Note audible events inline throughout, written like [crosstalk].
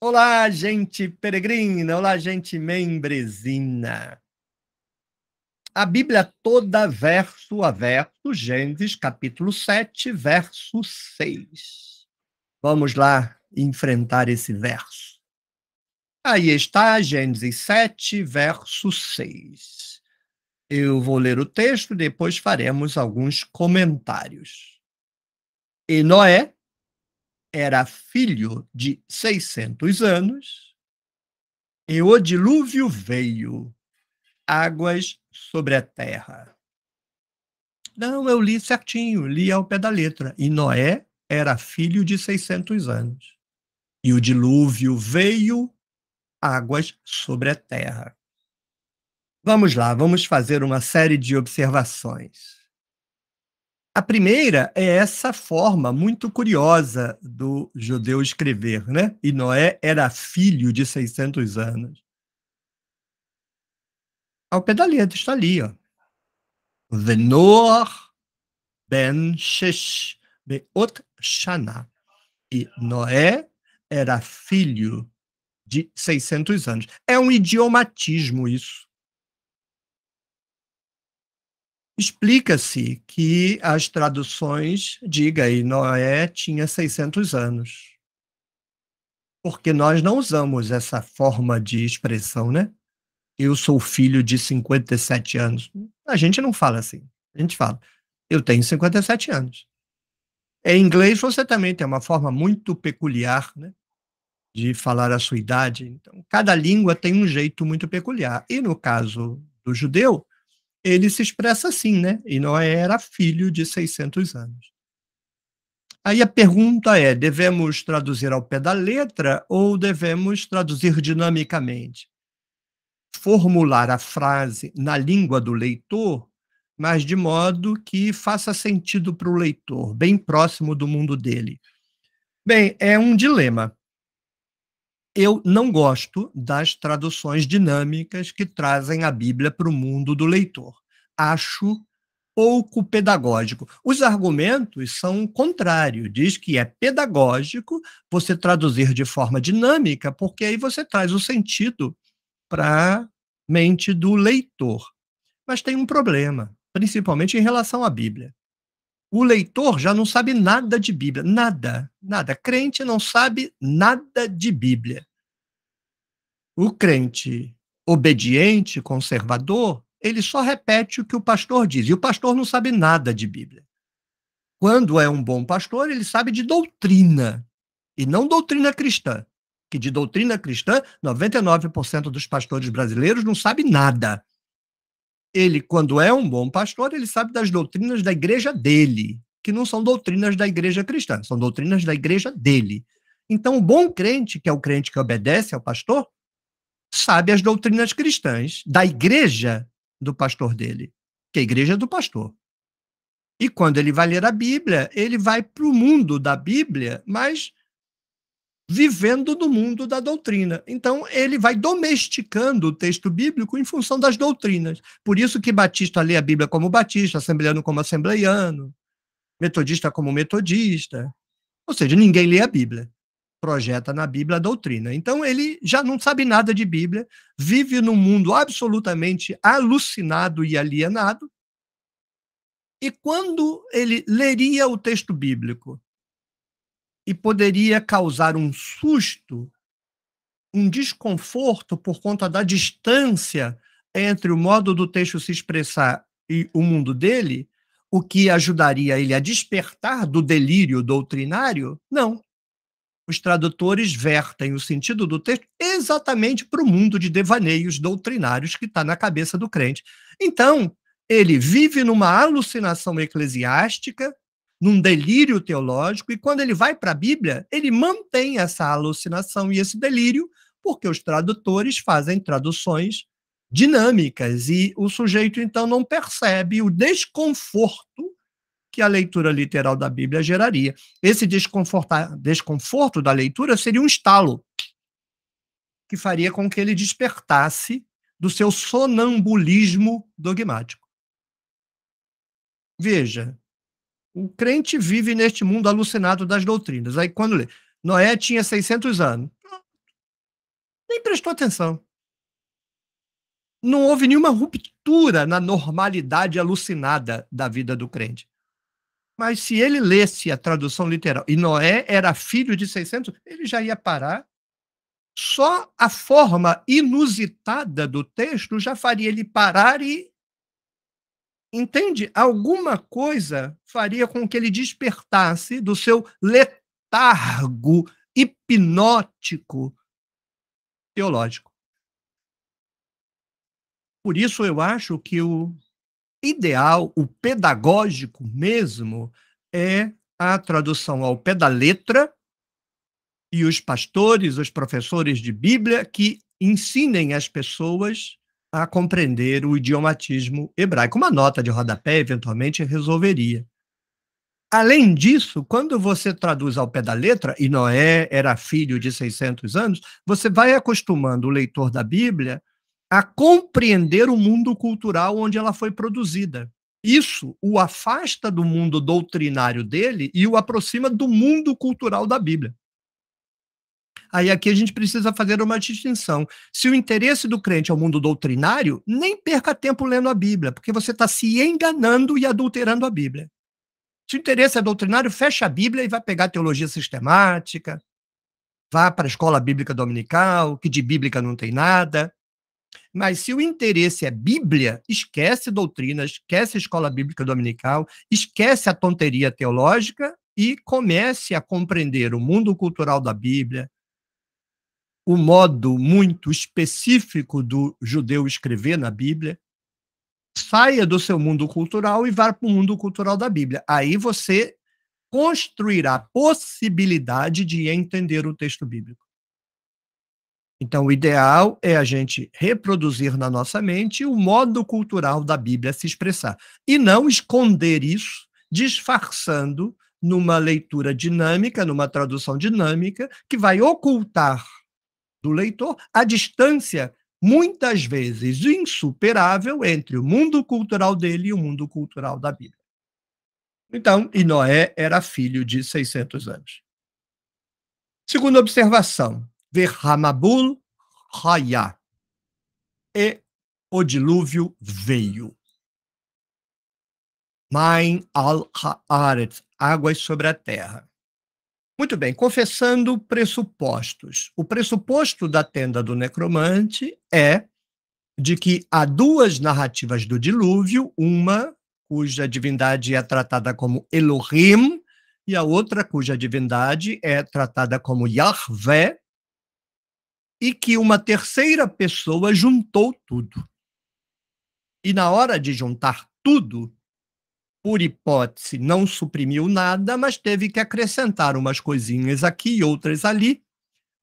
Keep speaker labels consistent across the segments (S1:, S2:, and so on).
S1: Olá, gente peregrina, olá, gente membresina. A Bíblia toda, verso a verso, Gênesis capítulo 7, verso 6. Vamos lá enfrentar esse verso. Aí está, Gênesis 7, verso 6. Eu vou ler o texto, depois faremos alguns comentários. E Noé era filho de 600 anos, e o dilúvio veio, águas sobre a terra. Não, eu li certinho, li ao pé da letra. E Noé era filho de 600 anos. E o dilúvio veio, águas sobre a terra. Vamos lá, vamos fazer uma série de observações. A primeira é essa forma muito curiosa do judeu escrever, né? E Noé era filho de 600 anos. Ao pé da letra está ali, ó. Venor ben Shesh beot Shana. E Noé era filho de 600 anos. É um idiomatismo isso. Explica-se que as traduções, diga aí, Noé tinha 600 anos. Porque nós não usamos essa forma de expressão, né? Eu sou filho de 57 anos. A gente não fala assim. A gente fala, eu tenho 57 anos. Em inglês, você também tem uma forma muito peculiar né, de falar a sua idade. Então, cada língua tem um jeito muito peculiar. E no caso do judeu, ele se expressa assim, né? E Noé era filho de 600 anos. Aí a pergunta é: devemos traduzir ao pé da letra ou devemos traduzir dinamicamente? Formular a frase na língua do leitor, mas de modo que faça sentido para o leitor, bem próximo do mundo dele. Bem, é um dilema eu não gosto das traduções dinâmicas que trazem a Bíblia para o mundo do leitor. Acho pouco pedagógico. Os argumentos são contrário. Diz que é pedagógico você traduzir de forma dinâmica, porque aí você traz o sentido para a mente do leitor. Mas tem um problema, principalmente em relação à Bíblia. O leitor já não sabe nada de Bíblia, nada, nada. Crente não sabe nada de Bíblia. O crente obediente, conservador, ele só repete o que o pastor diz. E o pastor não sabe nada de Bíblia. Quando é um bom pastor, ele sabe de doutrina, e não doutrina cristã. Que de doutrina cristã, 99% dos pastores brasileiros não sabe nada. Ele, quando é um bom pastor, ele sabe das doutrinas da igreja dele, que não são doutrinas da igreja cristã, são doutrinas da igreja dele. Então, o bom crente, que é o crente que obedece ao pastor, sabe as doutrinas cristãs da igreja do pastor dele, que é a igreja do pastor. E quando ele vai ler a Bíblia, ele vai para o mundo da Bíblia, mas vivendo no mundo da doutrina. Então, ele vai domesticando o texto bíblico em função das doutrinas. Por isso que Batista lê a Bíblia como Batista, Assembleano como Assembleiano, Metodista como Metodista. Ou seja, ninguém lê a Bíblia projeta na Bíblia a doutrina. Então ele já não sabe nada de Bíblia, vive num mundo absolutamente alucinado e alienado. E quando ele leria o texto bíblico e poderia causar um susto, um desconforto por conta da distância entre o modo do texto se expressar e o mundo dele, o que ajudaria ele a despertar do delírio doutrinário? Não, os tradutores vertem o sentido do texto exatamente para o mundo de devaneios doutrinários que está na cabeça do crente. Então, ele vive numa alucinação eclesiástica, num delírio teológico, e quando ele vai para a Bíblia, ele mantém essa alucinação e esse delírio, porque os tradutores fazem traduções dinâmicas e o sujeito então não percebe o desconforto que a leitura literal da Bíblia geraria. Esse desconforto da leitura seria um estalo que faria com que ele despertasse do seu sonambulismo dogmático. Veja, o crente vive neste mundo alucinado das doutrinas. Aí quando lê, Noé tinha 600 anos. Nem prestou atenção. Não houve nenhuma ruptura na normalidade alucinada da vida do crente. Mas se ele lesse a tradução literal, e Noé era filho de 600, ele já ia parar. Só a forma inusitada do texto já faria ele parar e. Entende? Alguma coisa faria com que ele despertasse do seu letargo hipnótico teológico. Por isso eu acho que o ideal, o pedagógico mesmo, é a tradução ao pé da letra e os pastores, os professores de Bíblia que ensinem as pessoas a compreender o idiomatismo hebraico. Uma nota de rodapé, eventualmente, resolveria. Além disso, quando você traduz ao pé da letra, e Noé era filho de 600 anos, você vai acostumando o leitor da Bíblia a compreender o mundo cultural onde ela foi produzida. Isso o afasta do mundo doutrinário dele e o aproxima do mundo cultural da Bíblia. Aí aqui a gente precisa fazer uma distinção. Se o interesse do crente é o mundo doutrinário, nem perca tempo lendo a Bíblia, porque você está se enganando e adulterando a Bíblia. Se o interesse é doutrinário, fecha a Bíblia e vai pegar teologia sistemática, vá para a escola bíblica dominical, que de bíblica não tem nada. Mas se o interesse é Bíblia, esquece doutrina, esquece escola bíblica dominical, esquece a tonteria teológica e comece a compreender o mundo cultural da Bíblia, o modo muito específico do judeu escrever na Bíblia. Saia do seu mundo cultural e vá para o mundo cultural da Bíblia. Aí você construirá a possibilidade de entender o texto bíblico. Então, o ideal é a gente reproduzir na nossa mente o modo cultural da Bíblia se expressar e não esconder isso, disfarçando numa leitura dinâmica, numa tradução dinâmica, que vai ocultar do leitor a distância muitas vezes insuperável entre o mundo cultural dele e o mundo cultural da Bíblia. Então, e Noé era filho de 600 anos. Segunda observação, Verhamabul Haya. E o dilúvio veio. Main al Haaret águas sobre a terra. Muito bem, confessando pressupostos. O pressuposto da tenda do necromante é de que há duas narrativas do dilúvio, uma cuja divindade é tratada como Elohim e a outra cuja divindade é tratada como Yahvé, e que uma terceira pessoa juntou tudo. E na hora de juntar tudo, por hipótese, não suprimiu nada, mas teve que acrescentar umas coisinhas aqui e outras ali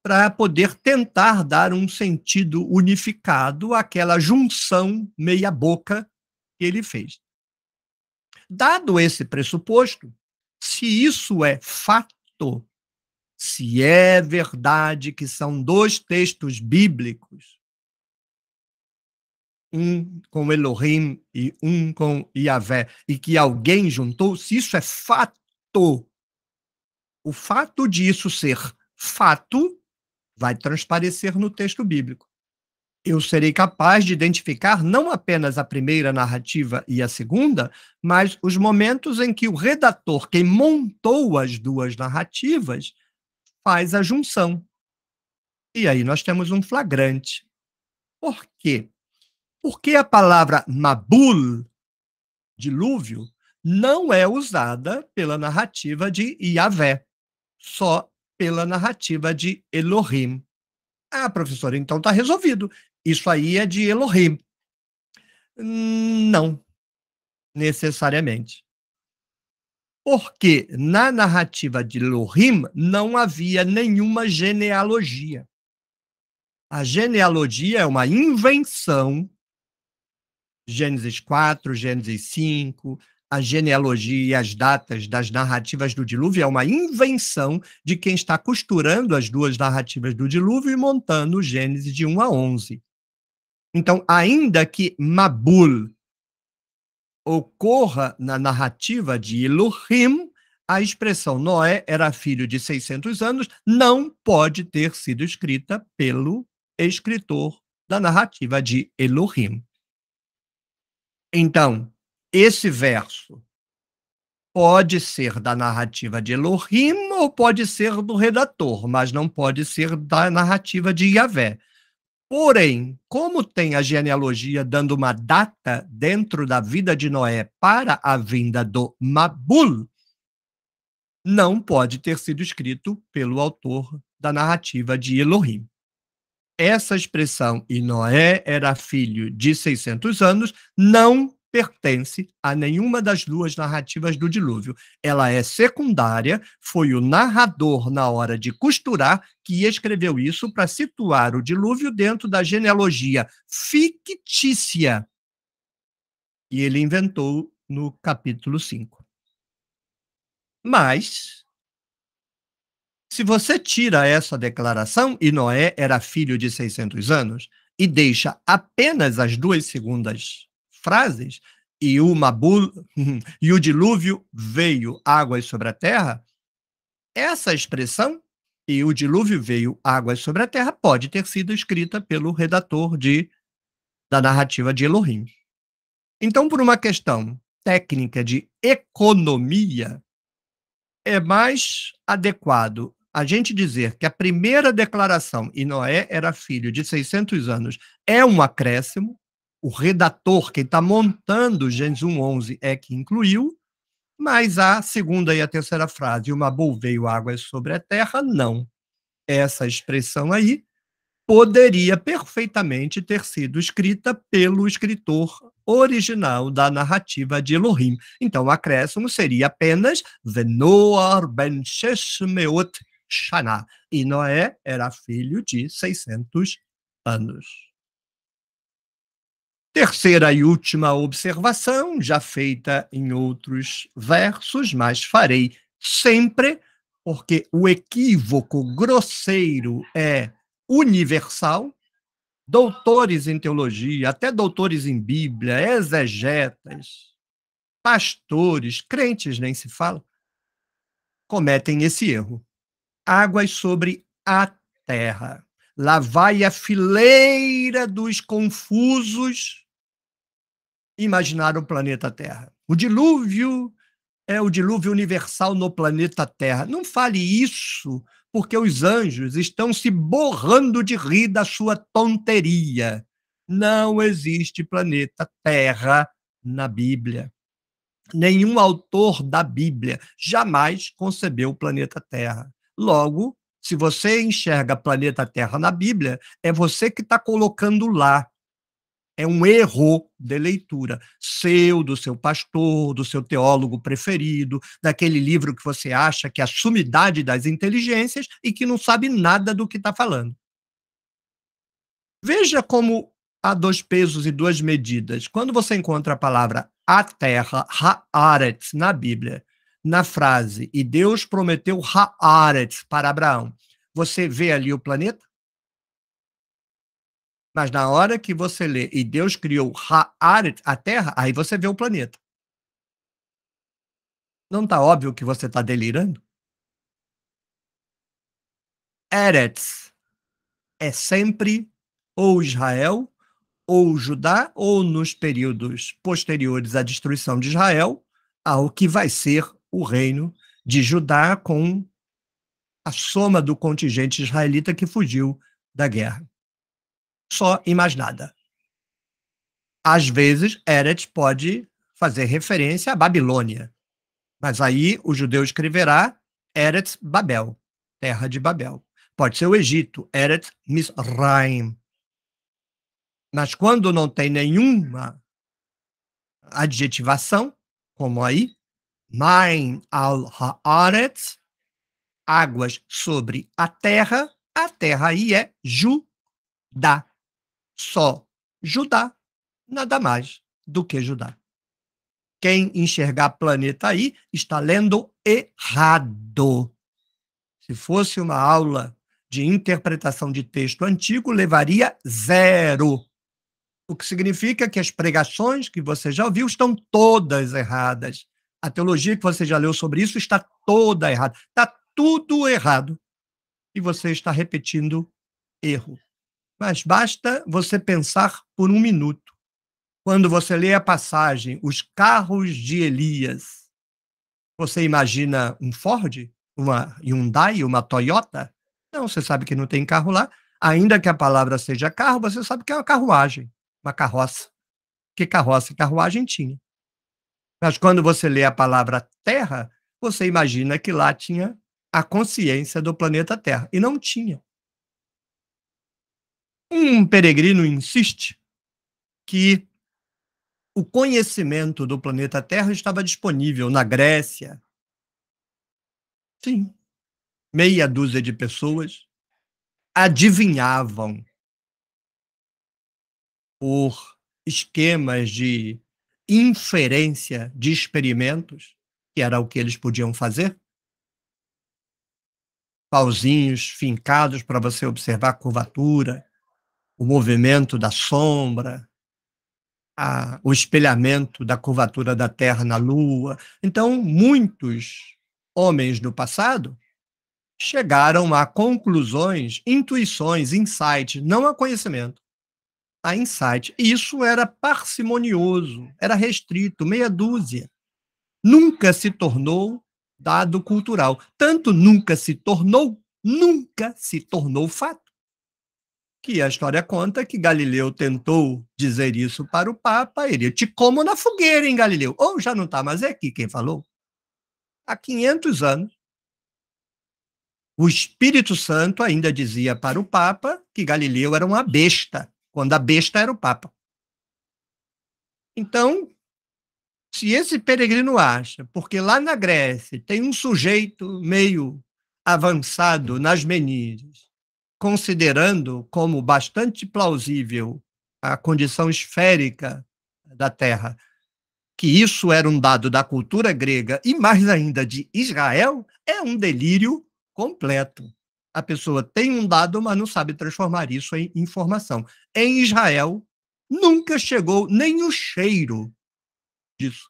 S1: para poder tentar dar um sentido unificado àquela junção meia-boca que ele fez. Dado esse pressuposto, se isso é fato, se é verdade que são dois textos bíblicos, um com Elohim e um com Yahvé, e que alguém juntou, se isso é fato, o fato de isso ser fato vai transparecer no texto bíblico. Eu serei capaz de identificar não apenas a primeira narrativa e a segunda, mas os momentos em que o redator, quem montou as duas narrativas, faz a junção. E aí nós temos um flagrante. Por quê? Porque a palavra Mabul, dilúvio, não é usada pela narrativa de Yahvé, só pela narrativa de Elohim. Ah, professora, então está resolvido. Isso aí é de Elohim. Hum, não, necessariamente. Porque na narrativa de Lohim não havia nenhuma genealogia. A genealogia é uma invenção. Gênesis 4, Gênesis 5, a genealogia e as datas das narrativas do dilúvio é uma invenção de quem está costurando as duas narrativas do dilúvio e montando Gênesis de 1 a 11. Então, ainda que Mabul ocorra na narrativa de Elohim, a expressão Noé era filho de 600 anos não pode ter sido escrita pelo escritor da narrativa de Elohim. Então, esse verso pode ser da narrativa de Elohim ou pode ser do redator, mas não pode ser da narrativa de Yahvé. Porém, como tem a genealogia dando uma data dentro da vida de Noé para a vinda do Mabul, não pode ter sido escrito pelo autor da narrativa de Elohim. Essa expressão, e Noé era filho de 600 anos, não pertence a nenhuma das duas narrativas do dilúvio. Ela é secundária, foi o narrador, na hora de costurar, que escreveu isso para situar o dilúvio dentro da genealogia fictícia que ele inventou no capítulo 5. Mas. Se você tira essa declaração, e Noé era filho de 600 anos, e deixa apenas as duas segundas frases, e o, Mabul, [laughs] e o dilúvio veio águas sobre a terra, essa expressão, e o dilúvio veio águas sobre a terra, pode ter sido escrita pelo redator de, da narrativa de Elohim. Então, por uma questão técnica de economia, é mais adequado a gente dizer que a primeira declaração, e Noé era filho de 600 anos, é um acréscimo, o redator, quem está montando o Gênesis 1.11 é que incluiu, mas a segunda e a terceira frase, uma veio águas é sobre a terra, não. Essa expressão aí poderia perfeitamente ter sido escrita pelo escritor original da narrativa de Elohim. Então, o acréscimo seria apenas Venoar ben Sheshmeot Shana. E Noé era filho de 600 anos. Terceira e última observação, já feita em outros versos, mas farei sempre, porque o equívoco grosseiro é universal. Doutores em teologia, até doutores em Bíblia, exegetas, pastores, crentes nem se fala, cometem esse erro. Águas sobre a terra. Lá vai a fileira dos confusos imaginar o planeta Terra. O dilúvio é o dilúvio universal no planeta Terra. Não fale isso, porque os anjos estão se borrando de rir da sua tonteria. Não existe planeta Terra na Bíblia. Nenhum autor da Bíblia jamais concebeu o planeta Terra. Logo, se você enxerga planeta Terra na Bíblia, é você que está colocando lá é um erro de leitura seu, do seu pastor, do seu teólogo preferido, daquele livro que você acha que é a sumidade das inteligências e que não sabe nada do que está falando. Veja como há dois pesos e duas medidas. Quando você encontra a palavra a terra, haaretz, na Bíblia, na frase, e Deus prometeu haaretz para Abraão, você vê ali o planeta? Mas na hora que você lê e Deus criou a Terra, aí você vê o planeta. Não está óbvio que você está delirando? Eretz é sempre ou Israel ou Judá ou nos períodos posteriores à destruição de Israel ao que vai ser o reino de Judá com a soma do contingente israelita que fugiu da guerra só e mais nada. Às vezes, Eretz pode fazer referência à Babilônia. Mas aí o judeu escreverá Eretz Babel, terra de Babel. Pode ser o Egito, Eretz Misraim. Mas quando não tem nenhuma adjetivação, como aí, Main al-Haaretz, águas sobre a terra, a terra aí é Judá só Judá, nada mais do que Judá. Quem enxergar planeta aí está lendo errado. Se fosse uma aula de interpretação de texto antigo, levaria zero. O que significa que as pregações que você já ouviu estão todas erradas. A teologia que você já leu sobre isso está toda errada. Está tudo errado. E você está repetindo erro mas basta você pensar por um minuto. Quando você lê a passagem Os Carros de Elias, você imagina um Ford, uma Hyundai, uma Toyota? Não, você sabe que não tem carro lá. Ainda que a palavra seja carro, você sabe que é uma carruagem, uma carroça. Que carroça e carruagem tinha. Mas quando você lê a palavra terra, você imagina que lá tinha a consciência do planeta Terra. E não tinha. Um peregrino insiste que o conhecimento do planeta Terra estava disponível na Grécia. Sim, meia dúzia de pessoas adivinhavam por esquemas de inferência de experimentos, que era o que eles podiam fazer. Pauzinhos fincados para você observar curvatura, o movimento da sombra, a, o espelhamento da curvatura da Terra na Lua. Então, muitos homens do passado chegaram a conclusões, intuições, insights, não a conhecimento, a insight. E isso era parcimonioso, era restrito, meia dúzia. Nunca se tornou dado cultural. Tanto nunca se tornou, nunca se tornou fato que a história conta que Galileu tentou dizer isso para o Papa, ele, te como na fogueira, hein, Galileu? Ou oh, já não está mais aqui quem falou? Há 500 anos, o Espírito Santo ainda dizia para o Papa que Galileu era uma besta, quando a besta era o Papa. Então, se esse peregrino acha, porque lá na Grécia tem um sujeito meio avançado nas menires, considerando como bastante plausível a condição esférica da Terra, que isso era um dado da cultura grega e mais ainda de Israel, é um delírio completo. A pessoa tem um dado, mas não sabe transformar isso em informação. Em Israel, nunca chegou nem o cheiro disso.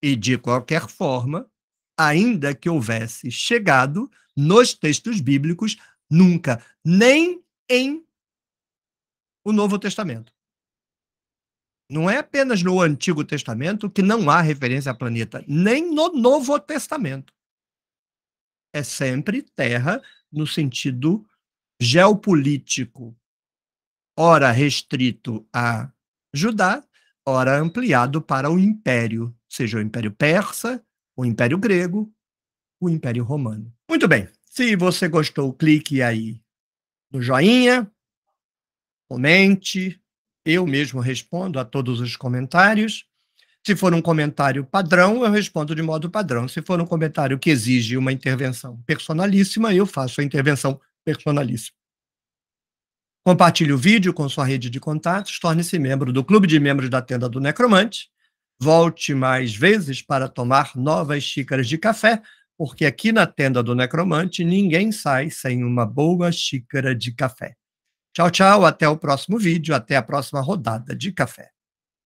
S1: E, de qualquer forma, ainda que houvesse chegado, nos textos bíblicos Nunca. Nem em o Novo Testamento. Não é apenas no Antigo Testamento que não há referência a planeta, nem no Novo Testamento. É sempre terra no sentido geopolítico, ora restrito a Judá, ora ampliado para o império, seja o império persa, o império grego, o império romano. Muito bem. Se você gostou, clique aí no joinha, comente, eu mesmo respondo a todos os comentários. Se for um comentário padrão, eu respondo de modo padrão. Se for um comentário que exige uma intervenção personalíssima, eu faço a intervenção personalíssima. Compartilhe o vídeo com sua rede de contatos, torne-se membro do Clube de Membros da Tenda do Necromante. Volte mais vezes para tomar novas xícaras de café porque aqui na tenda do necromante ninguém sai sem uma boa xícara de café. Tchau, tchau, até o próximo vídeo, até a próxima rodada de café.